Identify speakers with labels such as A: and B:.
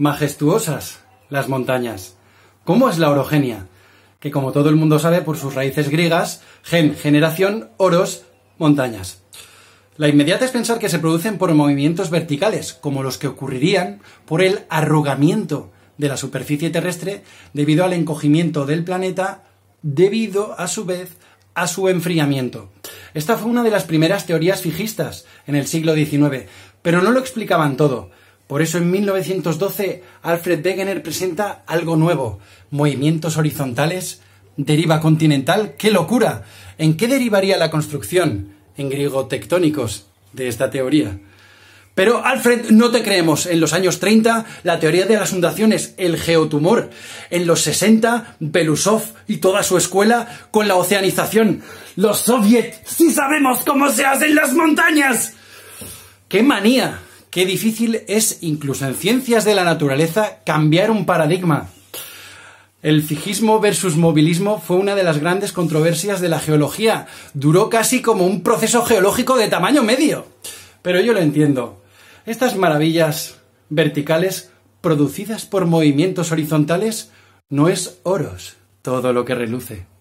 A: majestuosas las montañas. ¿Cómo es la orogenia? Que como todo el mundo sabe, por sus raíces griegas, gen, generación, oros, montañas. La inmediata es pensar que se producen por movimientos verticales, como los que ocurrirían por el arrogamiento... de la superficie terrestre debido al encogimiento del planeta, debido a su vez a su enfriamiento. Esta fue una de las primeras teorías fijistas en el siglo XIX, pero no lo explicaban todo. Por eso en 1912 Alfred Wegener presenta algo nuevo, movimientos horizontales, deriva continental, ¡qué locura! ¿En qué derivaría la construcción, en griego tectónicos, de esta teoría? Pero Alfred, no te creemos. En los años 30, la teoría de las fundaciones, el geotumor. En los 60, Belusov y toda su escuela con la oceanización. Los soviets, sí sabemos cómo se hacen las montañas. ¡Qué manía! Qué difícil es, incluso en ciencias de la naturaleza, cambiar un paradigma. El fijismo versus movilismo fue una de las grandes controversias de la geología. Duró casi como un proceso geológico de tamaño medio. Pero yo lo entiendo. Estas maravillas verticales producidas por movimientos horizontales no es oros todo lo que reluce.